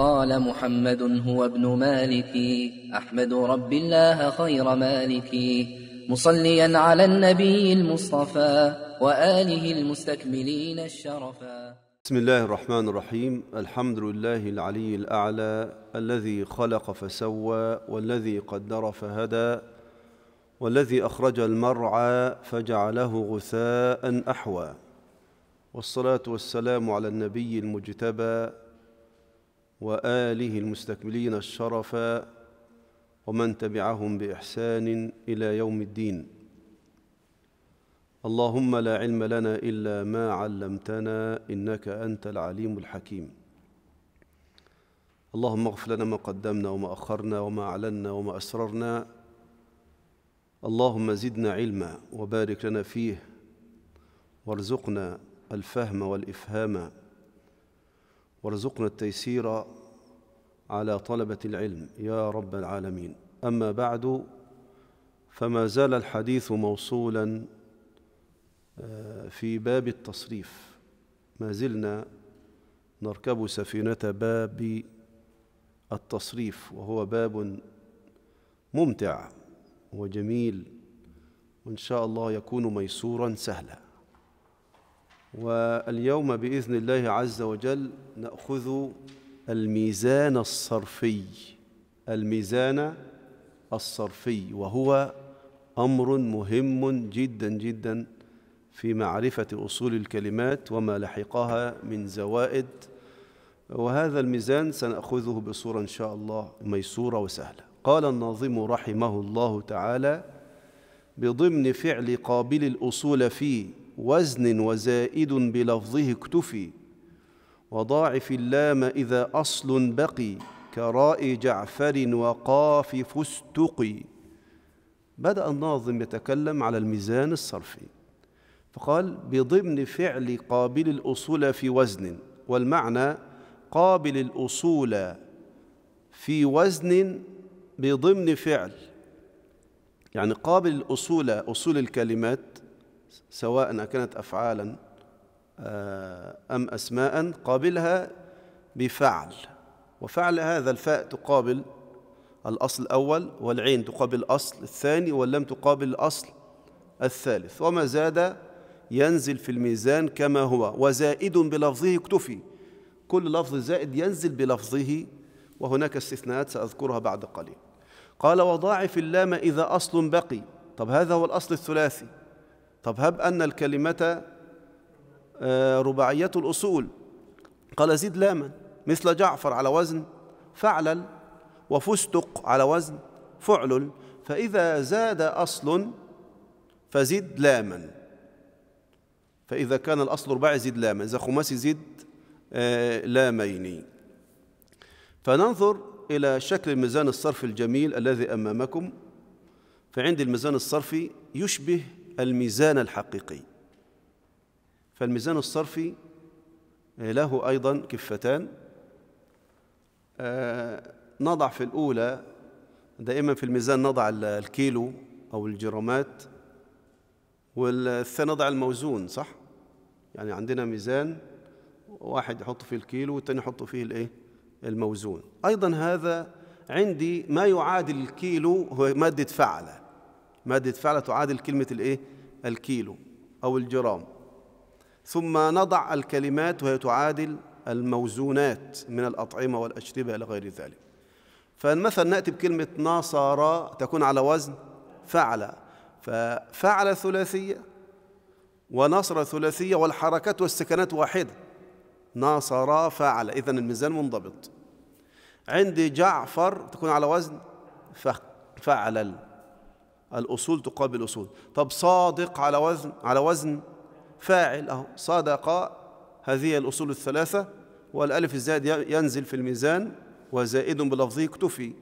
قال محمد هو ابن مالكي أحمد رب الله خير مالكي مصليا على النبي المصطفى وآله المستكملين الشرفا بسم الله الرحمن الرحيم الحمد لله العلي الأعلى الذي خلق فسوى والذي قدر فهدى والذي أخرج المرعى فجعله غثاء أحوى والصلاة والسلام على النبي المجتبى واله المستكملين الشرفا ومن تبعهم باحسان الى يوم الدين اللهم لا علم لنا الا ما علمتنا انك انت العليم الحكيم اللهم اغفر لنا ما قدمنا وما اخرنا وما اعلنا وما اسررنا اللهم زدنا علما وبارك لنا فيه وارزقنا الفهم والافهام وارزقنا التيسير على طلبة العلم يا رب العالمين أما بعد فما زال الحديث موصولا آه، في باب التصريف ما زلنا نركب سفينة باب التصريف وهو باب ممتع وجميل وإن شاء الله يكون ميسورا سهلا واليوم باذن الله عز وجل ناخذ الميزان الصرفي الميزان الصرفي وهو امر مهم جدا جدا في معرفه اصول الكلمات وما لحقها من زوائد وهذا الميزان سناخذه بصوره ان شاء الله ميسوره وسهله قال الناظم رحمه الله تعالى بضمن فعل قابل الاصول في وزن وزائد بلفظه اكتفي وضاعف اللام إذا أصل بقي كراء جعفر وقاف فستقي بدأ الناظم يتكلم على الميزان الصرفي فقال بضمن فعل قابل الأصول في وزن والمعنى قابل الأصول في وزن بضمن فعل يعني قابل الأصول أصول الكلمات سواء كانت أفعالا آه، أم أسماء قابلها بفعل وفعل هذا الفاء تقابل الأصل الأول والعين تقابل الأصل الثاني واللم تقابل الأصل الثالث وما زاد ينزل في الميزان كما هو وزائد بلفظه اكتفي كل لفظ زائد ينزل بلفظه وهناك استثناءات سأذكرها بعد قليل قال وضاعف اللام إذا أصل بقي طب هذا هو الأصل الثلاثي طب هب أن الكلمة آه، رباعية الأصول قال زد لاما مثل جعفر على وزن فعلل وفستق على وزن فعلل فإذا زاد أصل فزد لاما فإذا كان الأصل رباعي زد لاما إذا خماسي زد آه، لامين فننظر إلى شكل الميزان الصرفي الجميل الذي أمامكم فعند الميزان الصرفي يشبه الميزان الحقيقي فالميزان الصرفي آه، له أيضا كفتان آه، نضع في الأولى دائما في الميزان نضع الكيلو أو الجرامات والثاني نضع الموزون صح؟ يعني عندنا ميزان واحد يحط فيه الكيلو والثاني يحط فيه الايه؟ الموزون أيضا هذا عندي ما يعادل الكيلو هو مادة فعلة مادة فعل تعادل كلمة الإيه؟ الكيلو أو الجرام ثم نضع الكلمات وهي تعادل الموزونات من الأطعمة والأشربة إلى غير ذلك فمثلا نأتي بكلمة ناصر تكون على وزن فعل ففعل ثلاثية ونصر ثلاثية والحركات والسكنات واحدة ناصر فعل إذن الميزان منضبط عندي جعفر تكون على وزن فعلل الأصول تقابل الأصول طب صادق على وزن على وزن فاعل أهو صادق هذه الأصول الثلاثة والألف الزائد ينزل في الميزان وزائد بلفظه اكتفي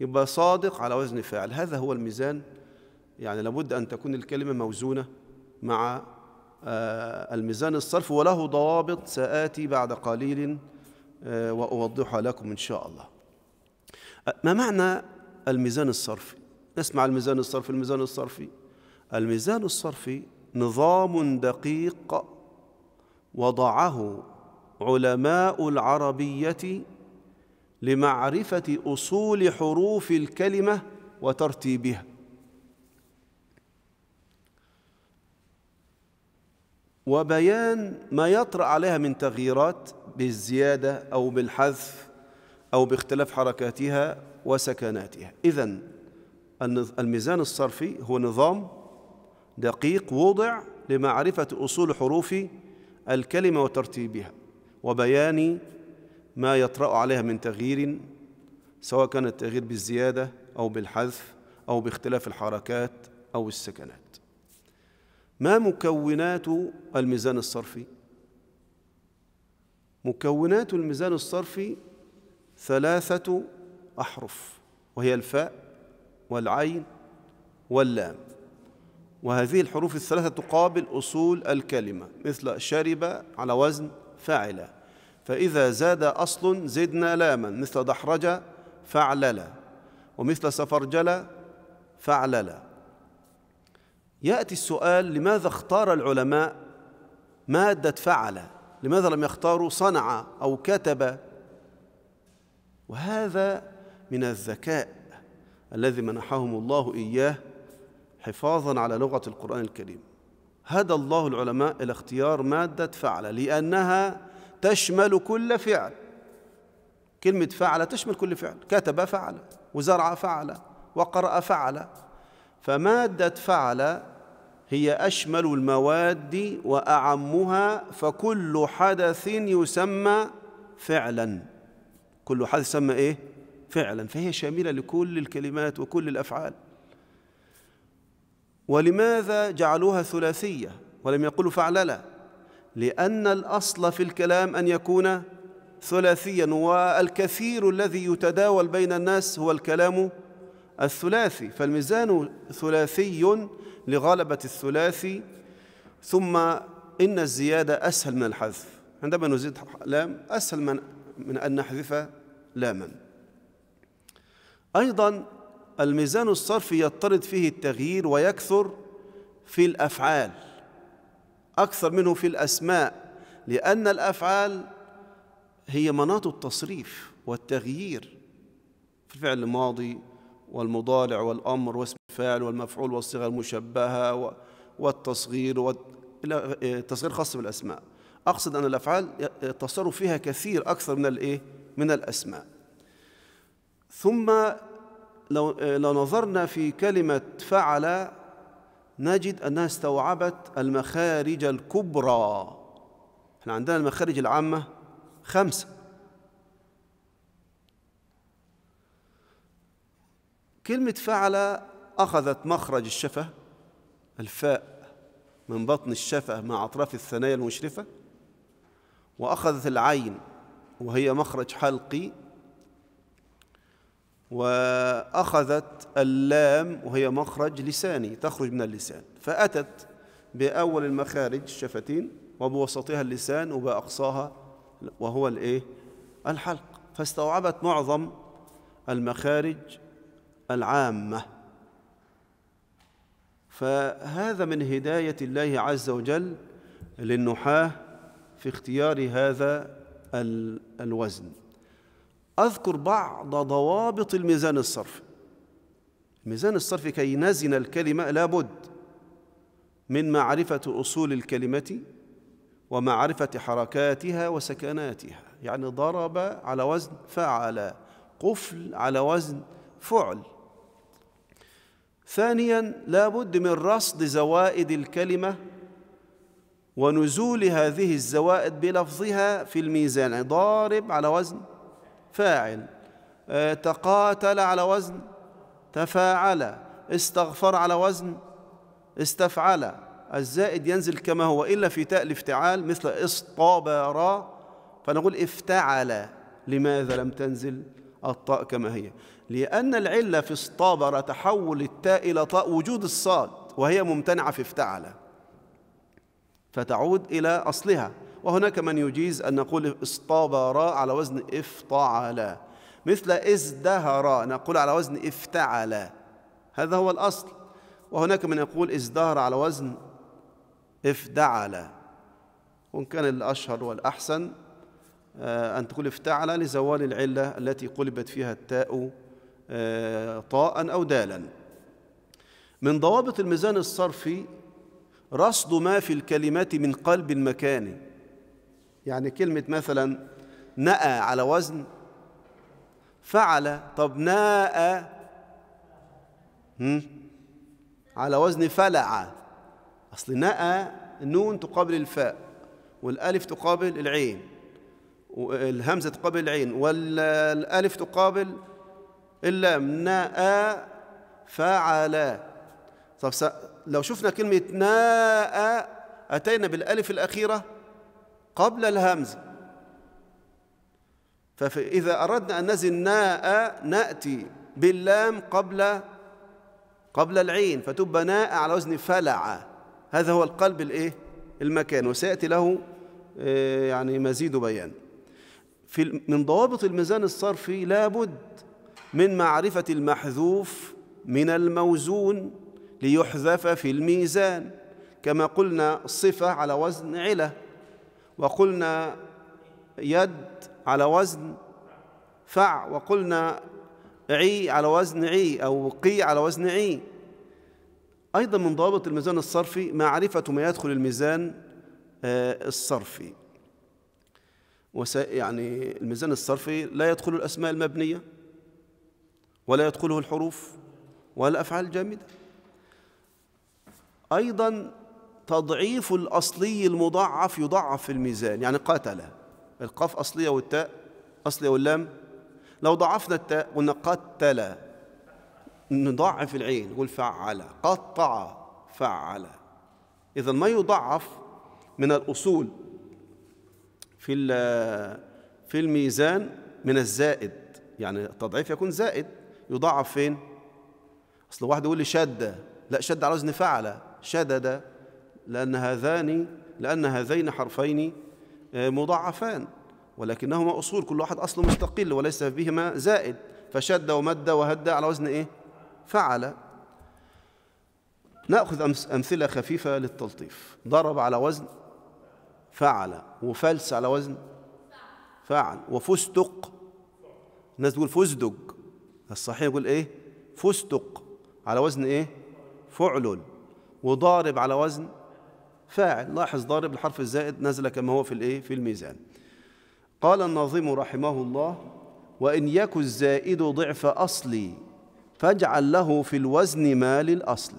يبقى صادق على وزن فاعل هذا هو الميزان يعني لابد أن تكون الكلمة موزونة مع آه، الميزان الصرف وله ضوابط سآتي بعد قليل آه، وأوضحها لكم إن شاء الله ما معنى الميزان الصرفي نسمع الميزان الصرفي الميزان الصرفي الميزان الصرفي نظام دقيق وضعه علماء العربية لمعرفة أصول حروف الكلمة وترتيبها وبيان ما يطرأ عليها من تغييرات بالزيادة أو بالحذف أو باختلاف حركاتها وسكناتها إذن الميزان الصرفي هو نظام دقيق وضع لمعرفة أصول حروف الكلمة وترتيبها وبيان ما يطرأ عليها من تغيير سواء كان التغيير بالزيادة أو بالحذف أو باختلاف الحركات أو السكنات ما مكونات الميزان الصرفي مكونات الميزان الصرفي ثلاثة أحرف وهي الفاء والعين واللام وهذه الحروف الثلاثة تقابل أصول الكلمة مثل شرب على وزن فعل فإذا زاد أصل زدنا لاما مثل دحرج فعلل ومثل سفرجل فعلل يأتي السؤال لماذا اختار العلماء مادة فعل لماذا لم يختاروا صنع أو كتب وهذا من الذكاء الذي منحهم الله إياه حفاظا على لغة القرآن الكريم هدى الله العلماء إلى اختيار مادة فعل لأنها تشمل كل فعل كلمة فعل تشمل كل فعل كتب فعل وزرع فعل وقرأ فعل فمادة فعل هي أشمل المواد وأعمها فكل حدث يسمى فعلا كل حدث يسمى إيه؟ فعلا فهي شاملة لكل الكلمات وكل الأفعال ولماذا جعلوها ثلاثية ولم يقولوا فعللة لأن الأصل في الكلام أن يكون ثلاثيا والكثير الذي يتداول بين الناس هو الكلام الثلاثي فالميزان ثلاثي لغلبة الثلاثي ثم إن الزيادة أسهل من الحذف عندما نزيد لام أسهل من, من أن نحذف لاما أيضا الميزان الصرفي يضطرد فيه التغيير ويكثر في الأفعال أكثر منه في الأسماء لأن الأفعال هي مناط التصريف والتغيير في الفعل الماضي والمضارع والأمر واسم الفاعل والمفعول والصيغة المشبهة والتصغير والتصغير إيه، خاص بالأسماء أقصد أن الأفعال التصرف فيها كثير أكثر من الإيه؟ من الأسماء ثم لو, لو نظرنا في كلمة فعل نجد أنها استوعبت المخارج الكبرى احنا عندنا المخارج العامة خمسة كلمة فعل أخذت مخرج الشفة الفاء من بطن الشفة مع أطراف الثنايا المشرفة وأخذت العين وهي مخرج حلقي وأخذت اللام وهي مخرج لساني تخرج من اللسان فأتت بأول المخارج الشفتين وبوسطها اللسان وبأقصاها وهو الإيه؟ الحلق فاستوعبت معظم المخارج العامة فهذا من هداية الله عز وجل للنحاة في اختيار هذا الوزن أذكر بعض ضوابط الميزان الصرفي الميزان الصرفي كي نزن الكلمة لابد من معرفة أصول الكلمة ومعرفة حركاتها وسكناتها يعني ضرب على وزن فعل قفل على وزن فعل ثانيا لابد من رصد زوائد الكلمة ونزول هذه الزوائد بلفظها في الميزان يعني ضارب على وزن فاعل آه، تقاتل على وزن تفاعل استغفر على وزن استفعل الزائد ينزل كما هو إلا في تاء الافتعال مثل اصطبر فنقول افتعل لماذا لم تنزل الطاء كما هي لأن العلة في اصطبر تحول التاء إلى طاء وجود الصاد وهي ممتنعة في افتعل فتعود إلى أصلها وهناك من يجيز أن نقول اصطبرا على وزن افطعل مثل ازدهرا نقول على وزن افتعلا هذا هو الأصل وهناك من يقول ازدهر على وزن افدعلا وإن كان الأشهر والأحسن آه، أن تقول افتعل لزوال العلة التي قلبت فيها التاء آه، طاء أو دالا من ضوابط الميزان الصرفي رصد ما في الكلمات من قلب المكان يعني كلمة مثلا نأى على وزن فعل طب ناء على وزن فلع أصل ناء النون تقابل الفاء والألف تقابل العين والهمزة تقابل العين والألف تقابل اللام ناء فعل طب لو شفنا كلمة ناء أتينا بالألف الأخيرة قبل الهمزة فإذا أردنا أن نزل ناء نأتي باللام قبل قبل العين فتبقى ناء على وزن فلع هذا هو القلب الايه المكان وسيأتي له آه، يعني مزيد بيان في من ضوابط الميزان الصرفي لابد من معرفة المحذوف من الموزون ليحذف في الميزان كما قلنا الصفة على وزن عله وقلنا يد على وزن فع وقلنا عي على وزن عي أو قي على وزن عي أيضا من ضوابط الميزان الصرفي معرفة ما يدخل الميزان آه، الصرفي يعني الميزان الصرفي لا يدخل الأسماء المبنية ولا يدخله الحروف ولا الأفعال الجامدة أيضا تضعيف الأصلي المضعف يضعف في الميزان يعني قاتل القاف أصلية والتاء أصلية واللام لو ضعفنا التاء قلنا قتل نضعف العين نقول فعل قطع فعل إذا ما يضعف من الأصول في في الميزان من الزائد يعني التضعيف يكون زائد يضعف فين؟ أصل واحد يقول لي شد لا شد على وزن فعل شدد لأن هذان لأن هذين حرفين آه، مضاعفان ولكنهما أصول كل واحد أصله مستقل وليس بهما زائد فشد ومد وهد على وزن إيه؟ فعل نأخذ أمثلة خفيفة للتلطيف ضرب على وزن فعل وفلس على وزن فعل وفستق الناس تقول فزدق الصحيح يقول إيه فستق على وزن إيه فعلل وضارب على وزن فاعل لاحظ ضارب الحرف الزائد نزل كما هو في الايه في الميزان قال الناظم رحمه الله وان يك الزائد ضعف اصلي فاجعل له في الوزن ما للاصل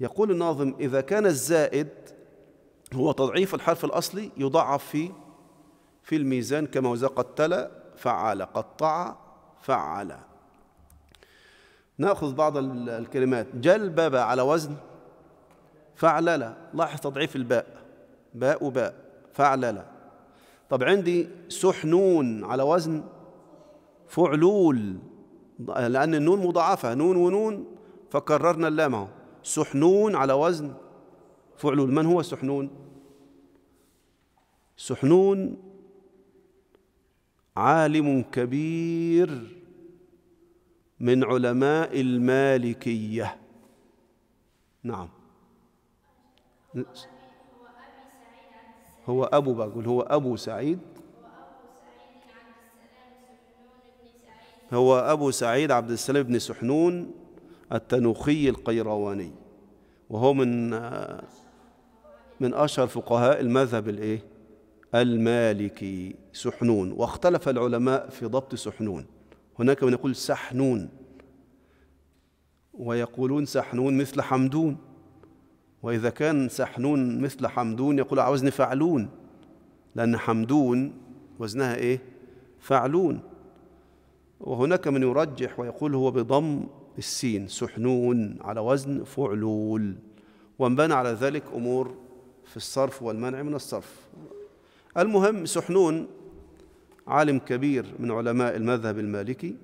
يقول الناظم اذا كان الزائد هو تضعيف الحرف الاصلي يضعف في في الميزان كما هو قتل فعل قطع فعل ناخذ بعض الكلمات جلبب على وزن فعللة لاحظ تضعيف الباء باء وباء فعللة طب عندي سحنون على وزن فعلول لأن النون مضاعفة نون ونون فكررنا اللام اهو سحنون على وزن فعلول من هو سحنون؟ سحنون عالم كبير من علماء المالكية نعم هو أبو بقول هو أبو سعيد هو أبو سعيد عبد السلام بن سحنون التنوخي القيرواني وهو من من أشهر فقهاء المذهب الإيه؟ المالكي سحنون واختلف العلماء في ضبط سحنون هناك من يقول سحنون ويقولون سحنون مثل حمدون وإذا كان سحنون مثل حمدون يقول على وزن فعلون لأن حمدون وزنها إيه؟ فعلون وهناك من يرجح ويقول هو بضم السين سحنون على وزن فعلول وانبنى على ذلك أمور في الصرف والمنع من الصرف المهم سحنون عالم كبير من علماء المذهب المالكي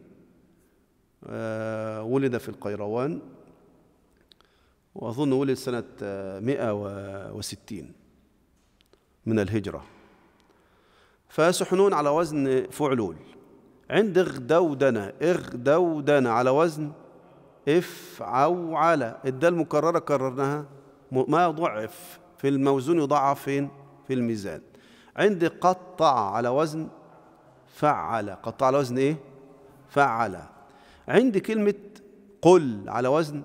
آه، ولد في القيروان وأظن ولد سنة 160 آه، من الهجرة فسحنون على وزن فعلول عند اغدودنا اغدودنا على وزن افعوعل الدال المكررة كررناها ما ضعف في الموزون يضعف فين في الميزان عند قطع على وزن فعل قطع على وزن ايه فعل عند كلمة قل على وزن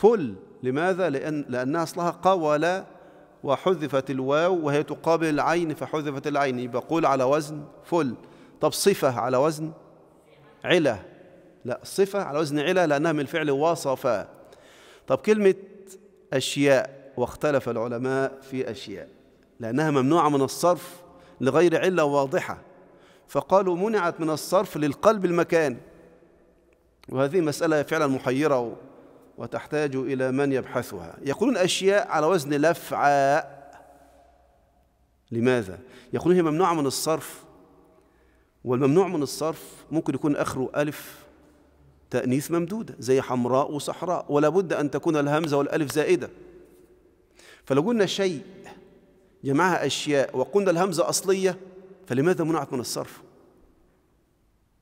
فل لماذا؟ لأن لأنها أصلها قول وحذفت الواو وهي تقابل العين فحذفت العين يبقى قول على وزن فل طب صفة على وزن علة لا صفة على وزن علة لأنها من الفعل وصفا طب كلمة أشياء واختلف العلماء في أشياء لأنها ممنوعة من الصرف لغير علة واضحة فقالوا منعت من الصرف للقلب المكان وهذه مسألة فعلا محيرة وتحتاج إلى من يبحثها يقولون أشياء على وزن لفعاء لماذا؟ يقولون هي ممنوعة من الصرف والممنوع من الصرف ممكن يكون آخره ألف تأنيث ممدودة زي حمراء وصحراء ولا بد أن تكون الهمزة والألف زائدة فلو قلنا شيء جمعها أشياء وقلنا الهمزة أصلية فلماذا منعت من الصرف؟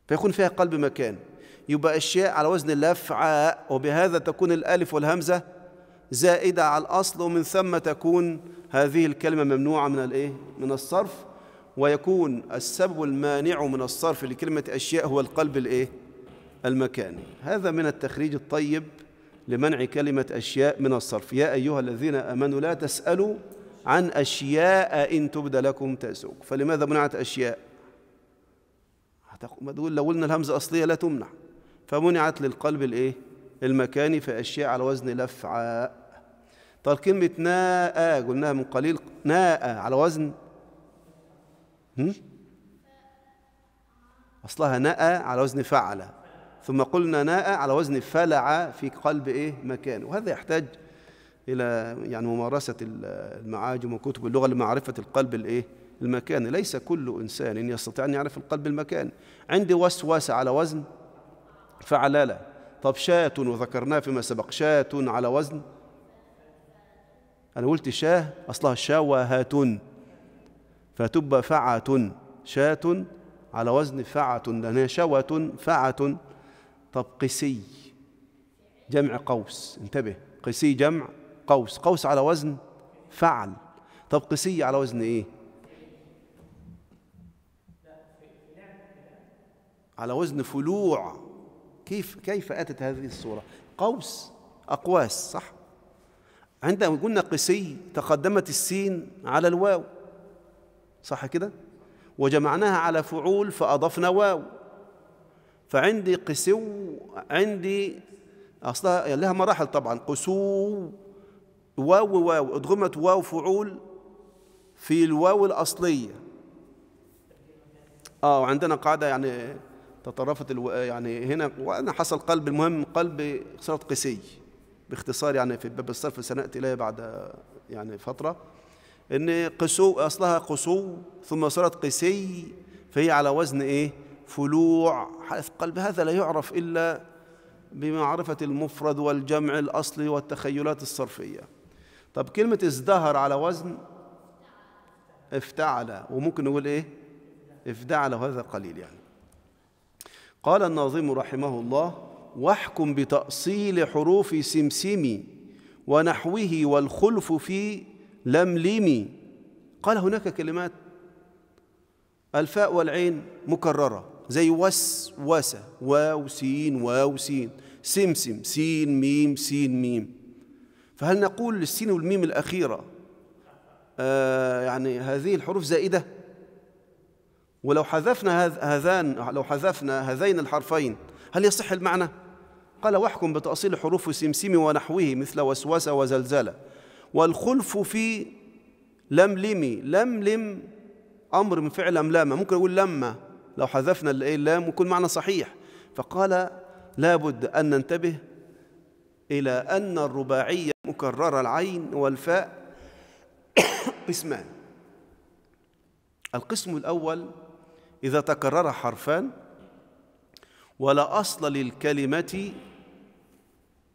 فيكون فيها قلب مكان يبقى أشياء على وزن الأفعاء وبهذا تكون الألف والهمزة زائدة على الأصل ومن ثم تكون هذه الكلمة ممنوعة من الإيه؟ من الصرف ويكون السبب المانع من الصرف لكلمة أشياء هو القلب الإيه؟ المكاني هذا من التخريج الطيب لمنع كلمة أشياء من الصرف يا أيها الذين آمنوا لا تسألوا عن أشياء إن تبد لكم تأسوك فلماذا منعت أشياء؟ هتقول لو قلنا الهمزة أصلية لا تمنع فمنعت للقلب الايه المكاني في اشياء على وزن لفعاء طب كلمه ناء قلناها من قليل ناء على وزن هم؟ اصلها ناء على وزن فعل ثم قلنا ناء على وزن فلع في قلب ايه مكان وهذا يحتاج الى يعني ممارسه المعاجم وكتب اللغه لمعرفه القلب الايه المكان ليس كل انسان يستطيع ان يعرف القلب المكان عندي وسوسه على وزن فعلالة طب شاة وذكرناه فيما سبق شاة على وزن أنا قلت شاه أصلها شواهات فتبقى فعة شاة على وزن فعة لأنها شوة فعة طب قسي جمع قوس انتبه قسي جمع قوس قوس على وزن فعل طب قسي على وزن ايه على وزن فلوع كيف كيف أتت هذه الصورة قوس أقواس صح عندما قلنا قسي تقدمت السين على الواو صح كده وجمعناها على فعول فأضفنا واو فعندي قسو عندي أصلها لها مراحل طبعا قسو واو واو ادغمت واو فعول في الواو الأصلية آه وعندنا قاعدة يعني تطرفت الو... يعني هنا وانا حصل قلب المهم قلب صارت قيسي باختصار يعني في باب الصرف سناتي اليه بعد يعني فتره ان قسو اصلها قسو ثم صارت قسي فهي على وزن ايه فلوع حلف قلب هذا لا يعرف الا بمعرفه المفرد والجمع الاصلي والتخيلات الصرفيه طب كلمه ازدهر على وزن افتعل وممكن نقول ايه افدعل وهذا قليل يعني قال الناظم رحمه الله واحكم بتأصيل حروف سمسم ونحوه والخلف في لملم قال هناك كلمات الفاء والعين مكررة زي وس وس واو سين واو سين سمسم سين ميم سين ميم فهل نقول للسين والميم الأخيرة آه يعني هذه الحروف زائدة ولو حذفنا هذان لو حذفنا هذين الحرفين هل يصح المعنى؟ قال واحكم بتأصيل حروف سمسم ونحوه مثل وسوسة وزلزلة والخلف في لم لملم أمر من فعل أم لام ممكن أقول لما لو حذفنا الإيه اللام وكل معنى صحيح فقال لابد أن ننتبه إلى أن الرباعية مكررة العين والفاء قسمان القسم الأول إذا تكرر حرفان ولا أصل للكلمة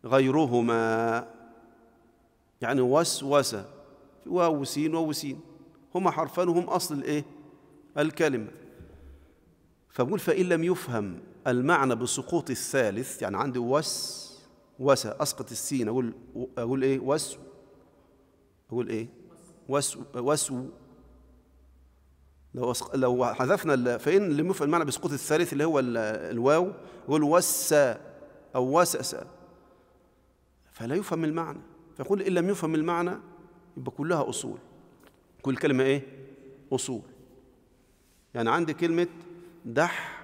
غيرهما يعني وس واو وسين ووسين هما حرفان وهم أصل الإيه؟ الكلمة فبقول فإن لم يفهم المعنى بسقوط الثالث يعني عندي وس وس أسقط السين أقول أقول إيه وس أقول إيه وس وس لو لو حذفنا فإن لم مفعل معنى بسقوط الثالث اللي هو الواو يقول وس أو وسس فلا يفهم المعنى فيقول إن لم يفهم المعنى يبقى كلها أصول كل كلمة إيه؟ أصول يعني عندي كلمة دح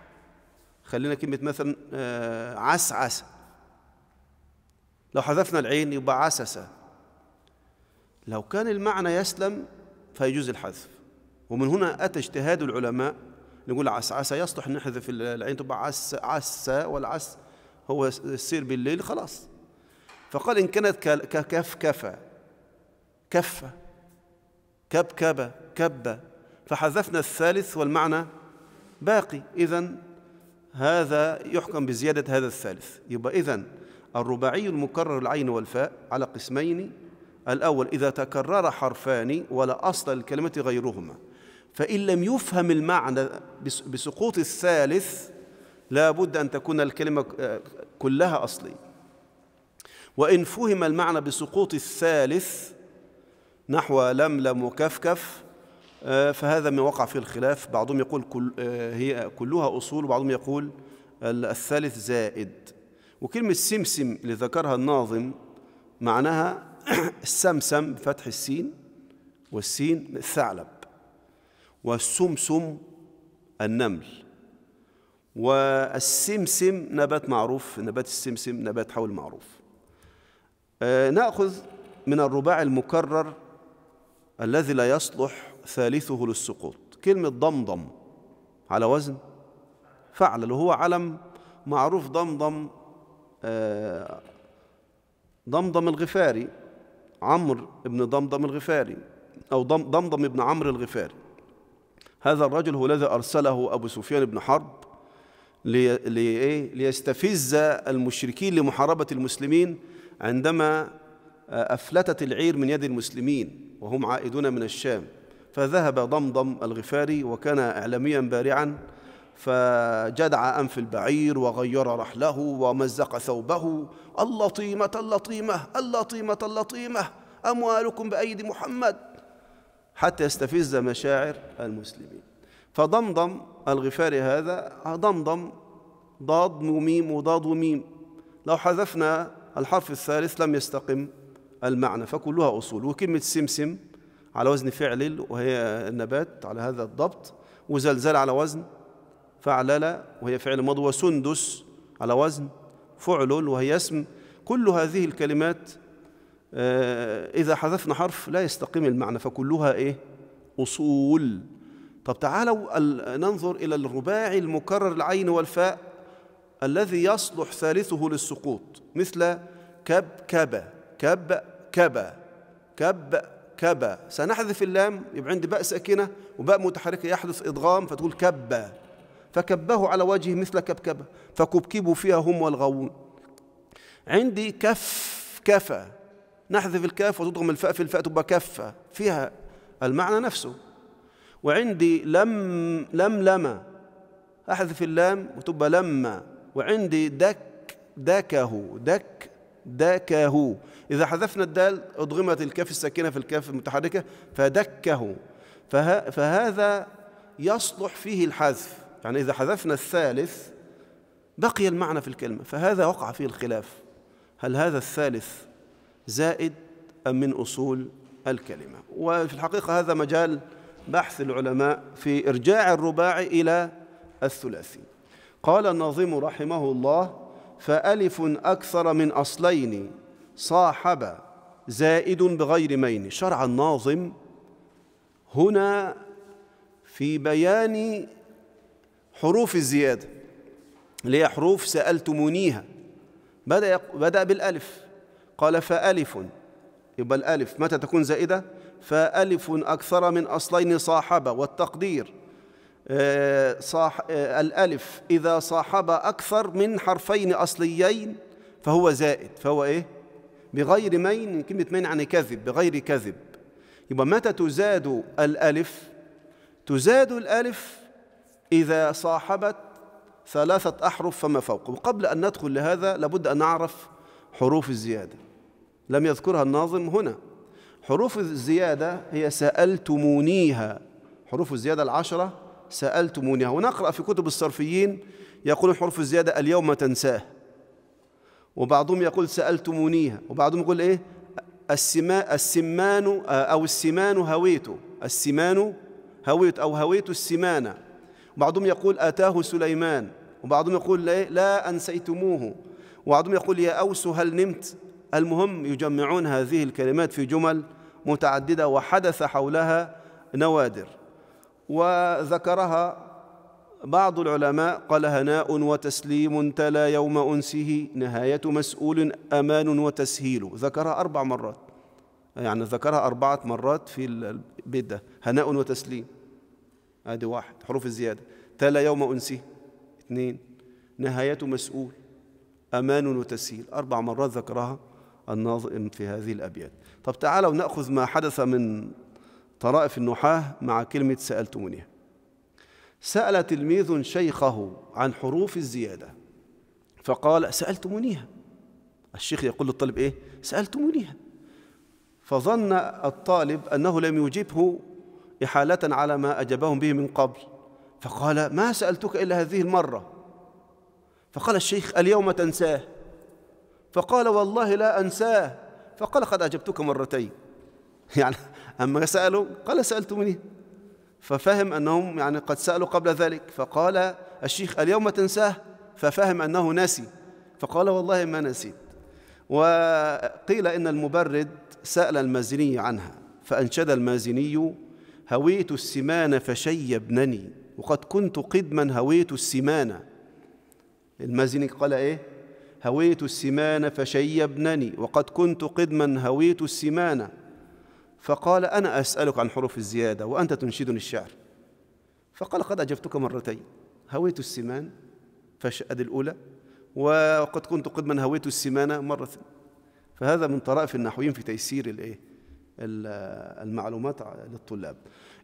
خلينا كلمة مثلا آه، عسعس لو حذفنا العين يبقى عسس لو كان المعنى يسلم فيجوز الحذف ومن هنا أتى اجتهاد العلماء نقول عس عسى يصلح نحذف العين تبقى عس عسى والعس هو السير بالليل خلاص فقال إن كانت كفى كفة كب كب كبة فحذفنا الثالث والمعنى باقي إذا هذا يحكم بزيادة هذا الثالث يبقى إذا الرباعي المكرر العين والفاء على قسمين الأول إذا تكرر حرفان ولا أصل الكلمة غيرهما فإن لم يفهم المعنى بسقوط الثالث لا بد أن تكون الكلمة كلها أصلية وإن فهم المعنى بسقوط الثالث نحو لملم وكفكف آه، فهذا ما وقع فيه الخلاف بعضهم يقول كل آه، هي كلها أصول وبعضهم يقول الثالث زائد وكلمة سمسم اللي ذكرها الناظم معناها السمسم بفتح السين والسين الثعلب والسمسم النمل والسمسم نبات معروف نبات السمسم نبات حول معروف آه، نأخذ من الرباع المكرر الذي لا يصلح ثالثه للسقوط كلمة ضمضم على وزن فعل اللي هو علم معروف ضمضم آه، ضمضم الغفاري عمرو بن ضمضم الغفاري أو ضمضم بن عمرو الغفاري هذا الرجل هو الذي أرسله أبو سفيان بن حرب إيه؟ ليستفز المشركين لمحاربة المسلمين عندما آه، أفلتت العير من يد المسلمين وهم عائدون من الشام فذهب ضمضم الغفاري وكان إعلاميا بارعا فجدع أنف البعير وغير رحله ومزق ثوبه اللطيمة اللطيمة اللطيمة اللطيمة أموالكم بأيدي محمد حتى يستفز مشاعر المسلمين فضمضم الغفاري هذا ضمضم ضاد وميم وضاد وميم لو حذفنا الحرف الثالث لم يستقم المعنى فكلها أصول وكلمة سمسم على وزن فعل وهي النبات على هذا الضبط وزلزال على وزن فعلل وهي فعل مضوى وسندس على وزن فعل وهي اسم كل هذه الكلمات آه، إذا حذفنا حرف لا يستقيم المعنى فكلها إيه؟ أصول طب تعالوا ننظر إلى الرباعي المكرر العين والفاء الذي يصلح ثالثه للسقوط مثل كب كبا كب كبا كب كبا سنحذف اللام يبقى عندي باء ساكنه وباء متحركه يحدث ادغام فتقول كبا فكبه على وجهه مثل كبكبه فكبكبوا فيها هم والغاوون عندي كف كفى نحذف الكاف وتضغم الفاء في الفاء تبقى كفة فيها المعنى نفسه وعندي لم لم لما أحذف اللام وتبقى لما وعندي دك دكه دك دكه إذا حذفنا الدال أضغمت الكاف الساكنة في الكاف المتحركة فدكه فه فهذا يصلح فيه الحذف يعني إذا حذفنا الثالث بقي المعنى في الكلمة فهذا وقع فيه الخلاف هل هذا الثالث زائد أم من أصول الكلمة وفي الحقيقة هذا مجال بحث العلماء في إرجاع الرباعي إلى الثلاثي قال الناظم رحمه الله فألف أكثر من أصلين صاحب زائد بغير مين شرع الناظم هنا في بيان حروف الزيادة اللي هي حروف سألتمونيها بدأ, بدأ بالألف قال فألف يبقى الألف متى تكون زائدة فألف أكثر من أصلين صاحب والتقدير آه، صاح آه، الألف إذا صاحب أكثر من حرفين أصليين فهو زائد فهو إيه بغير مين كلمة مين يعني كذب بغير كذب يبقى متى تزاد الألف تزاد الألف إذا صاحبت ثلاثة أحرف فما فوق وقبل أن ندخل لهذا لابد أن نعرف حروف الزيادة لم يذكرها الناظم هنا حروف الزيادة هي سألتمونيها حروف الزيادة العشرة سألتمونيها ونقرأ في كتب الصرفيين يقول حروف الزيادة اليوم تنساه وبعضهم يقول سألتمونيها وبعضهم يقول إيه السما السمان آه، أو السمان هويت السمان هويت أو هويت السمانة بعضهم يقول أتاه سليمان وبعضهم يقول إيه؟ لا أنسيتموه وبعضهم يقول يا أوس هل نمت المهم يجمعون هذه الكلمات في جمل متعددة وحدث حولها نوادر وذكرها بعض العلماء قال هناء وتسليم تلا يوم أنسه نهاية مسؤول أمان وتسهيل ذكرها أربع مرات يعني ذكرها أربعة مرات في البدة ده هناء وتسليم هذه واحد حروف الزيادة تلا يوم أنسه اثنين نهاية مسؤول أمان وتسهيل أربع مرات ذكرها الناظم في هذه الأبيات طب تعالوا نأخذ ما حدث من طرائف النحاة مع كلمة سألتمونيها سأل تلميذ شيخه عن حروف الزيادة فقال سألتمونيها الشيخ يقول للطالب إيه سألتمونيها فظن الطالب أنه لم يجبه إحالة على ما أجبهم به من قبل فقال ما سألتك إلا هذه المرة فقال الشيخ اليوم تنساه فقال والله لا أنساه فقال قد أجبتك مرتين يعني أما سألوا قال سألتمني ففهم أنهم يعني قد سألوا قبل ذلك فقال الشيخ اليوم تنساه ففهم أنه ناسي فقال والله ما نسيت وقيل إن المبرد سأل المازني عنها فأنشد المازني هويت السمان فشي ابنني وقد كنت قدما هويت السمان المازني قال إيه هويت السمان فشيبنني وقد كنت قدما هويت السمان فقال أنا أسألك عن حروف الزيادة وأنت تنشدني الشعر فقال قد أجبتك مرتين هويت السمان فشأد الأولى وقد كنت قدما هويت السمان مرة فهذا من طرائف النحويين في تيسير الإيه المعلومات للطلاب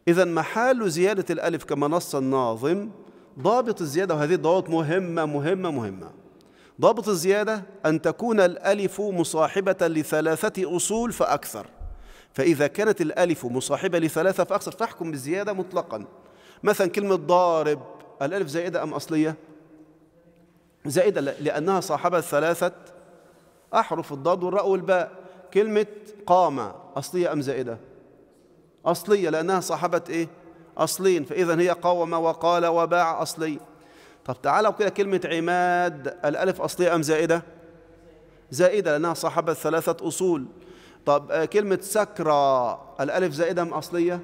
إذا محال زيادة الألف كما نص الناظم ضابط الزيادة وهذه ضوابط مهمة مهمة مهمة ضابط الزيادة أن تكون الألف مصاحبة لثلاثة أصول فأكثر فإذا كانت الألف مصاحبة لثلاثة فأكثر فاحكم بالزيادة مطلقا مثلا كلمة ضارب الألف زائدة أم أصلية زائدة لأنها صاحبة ثلاثة أحرف الضاد والراء والباء كلمة قامة أصلية أم زائدة أصلية لأنها صاحبة إيه أصلين فإذا هي قاوم وقال وباع أصلي طب تعالوا كده كلمة عماد الألف أصلية أم زائدة زائدة لأنها صاحبة ثلاثة أصول طب آه، كلمة سكرة الألف زائدة أم أصلية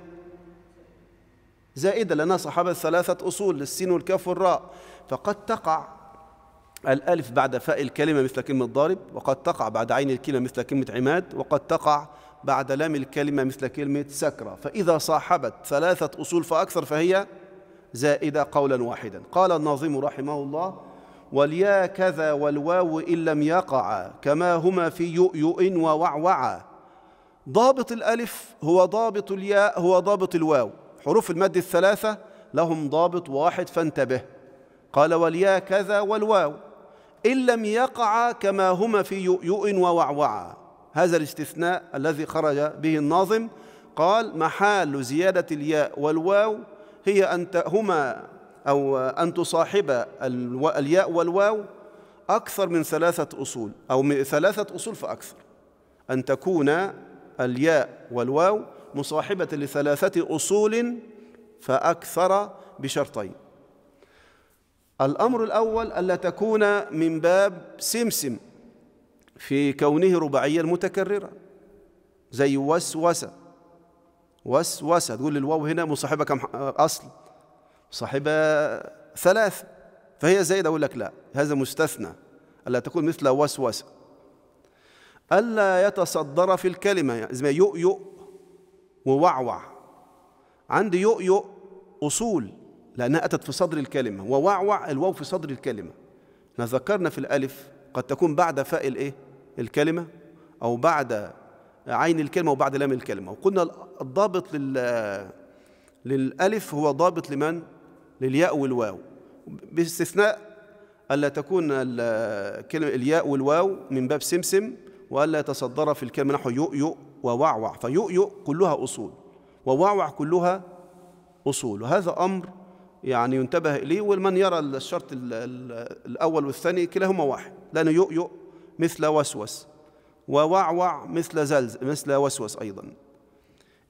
زائدة لأنها صاحبة ثلاثة أصول للسين والكاف والراء فقد تقع الألف بعد فاء الكلمة مثل كلمة ضارب وقد تقع بعد عين الكلمة مثل كلمة عماد وقد تقع بعد لام الكلمة مثل كلمة سكرة فإذا صاحبت ثلاثة أصول فأكثر فهي زائدة قولا واحدا قال الناظم رحمه الله واليا كذا والواو إن لم يقعا كما هما في يؤيؤ ووعوعا ضابط الألف هو ضابط الياء هو ضابط الواو حروف المد الثلاثة لهم ضابط واحد فانتبه قال واليا كذا والواو إن لم يقعا كما هما في يؤيؤ ووعوعا هذا الاستثناء الذي خرج به الناظم قال محال زيادة الياء والواو هي أن هما أو أن تصاحب الياء والواو أكثر من ثلاثة أصول أو من ثلاثة أصول فأكثر أن تكون الياء والواو مصاحبة لثلاثة أصول فأكثر بشرطين الأمر الأول ألا تكون من باب سمسم في كونه رباعية متكررة زي وسوسة وسوسة تقول الواو هنا مصاحبة كم أصل مصاحبة ثلاث فهي زايدة أقول لك لا هذا مستثنى ألا تكون مثل وسوسة ألا يتصدر في الكلمة زي ما يؤيؤ ووعوع عندي يؤيؤ أصول لأنها أتت في صدر الكلمة ووعوع الواو في صدر الكلمة احنا ذكرنا في الألف قد تكون بعد فاء الإيه؟ الكلمة أو بعد عين الكلمة وبعد لام الكلمة وقلنا الضابط لل للألف هو ضابط لمن؟ للياء والواو باستثناء ألا تكون الكلمة الياء والواو من باب سمسم وألا يتصدر في الكلمة نحو يؤيؤ ووعوع فيؤيؤ كلها أصول ووعوع كلها أصول وهذا أمر يعني ينتبه إليه ولمن يرى الشرط الأول والثاني كلاهما واحد لأن يؤيؤ مثل وسوس ووعوع مثل زلزل مثل وسوس أيضا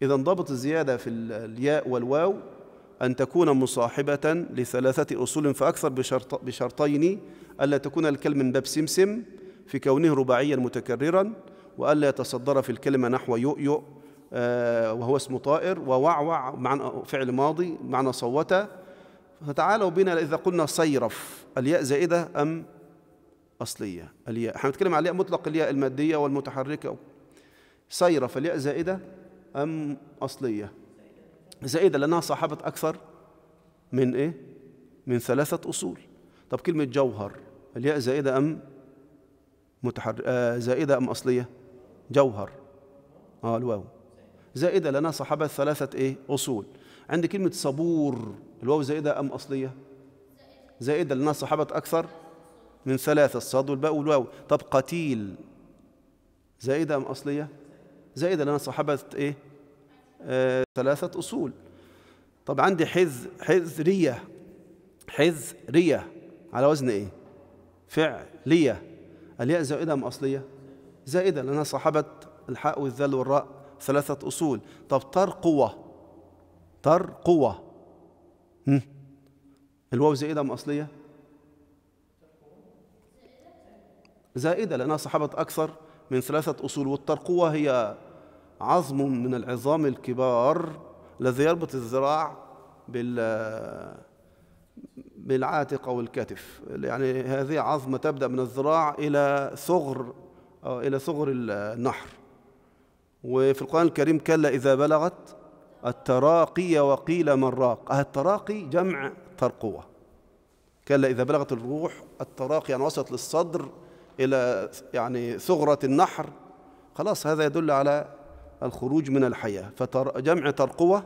إذا ضبط الزيادة في الياء والواو أن تكون مصاحبة لثلاثة أصول فأكثر بشرط بشرطين ألا تكون الكلم من باب سمسم في كونه رباعيا متكررا وألا يتصدر في الكلمة نحو يؤيؤ آه، وهو اسم طائر ووعوع معنى فعل ماضي معنى صوت فتعالوا بنا إذا قلنا صيرف الياء زائدة أم أصلية الياء احنا بنتكلم على الياء مطلق الياء المادية والمتحركة سيرة فالياء زائدة أم أصلية زائدة لأنها صاحبت أكثر من إيه؟ من ثلاثة أصول طب كلمة جوهر الياء زائدة أم متحر... آه زائدة أم أصلية جوهر آه الواو زائدة لأنها صاحبت ثلاثة إيه؟ أصول عند كلمة صبور الواو زائدة أم أصلية زائدة لأنها صاحبت أكثر من ثلاثة الصاد والباء والواو طب قتيل زائدة أم أصلية زائدة لأنها صاحبت إيه آه ثلاثة أصول طب عندي حذ حذرية حذرية على وزن إيه فعلية الياء زائدة أم أصلية زائدة لأنها صاحبت الحاء والذال والراء ثلاثة أصول طب ترقوة ترقوة الواو زائدة أم أصلية زائدة لأنها صحبت أكثر من ثلاثة أصول والترقوة هي عظم من العظام الكبار الذي يربط الذراع بال بالعاتق أو الكتف يعني هذه عظمة تبدأ من الذراع إلى ثغر أو آه، إلى ثغر النحر وفي القرآن الكريم كلا إذا بلغت التراقي وقيل من راق التراقي جمع ترقوة كلا إذا بلغت الروح التراقي يعني وصلت للصدر إلى يعني ثغرة النحر خلاص هذا يدل على الخروج من الحياة فجمع ترقوة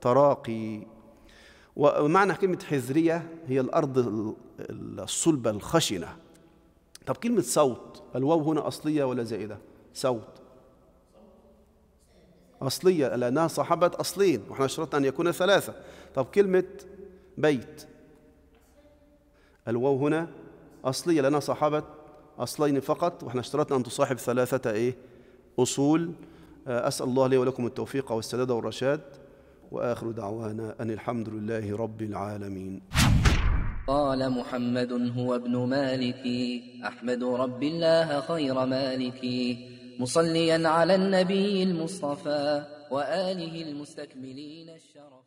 تراقي ومعنى كلمة حزرية هي الأرض الصلبة الخشنة طب كلمة صوت الواو هنا أصلية ولا زائدة صوت أصلية لأنها صاحبة أصلين وإحنا شرطنا أن يكون ثلاثة طب كلمة بيت الواو هنا أصلية لأنها صاحبة أصلين فقط وإحنا اشترطنا أن تصاحب ثلاثة إيه أصول آه، أسأل الله لي ولكم التوفيق والسداد والرشاد وآخر دعوانا أن الحمد لله رب العالمين قال محمد هو ابن مالك أحمد رب الله خير مالك مصليا على النبي المصطفى وآله المستكملين الشرف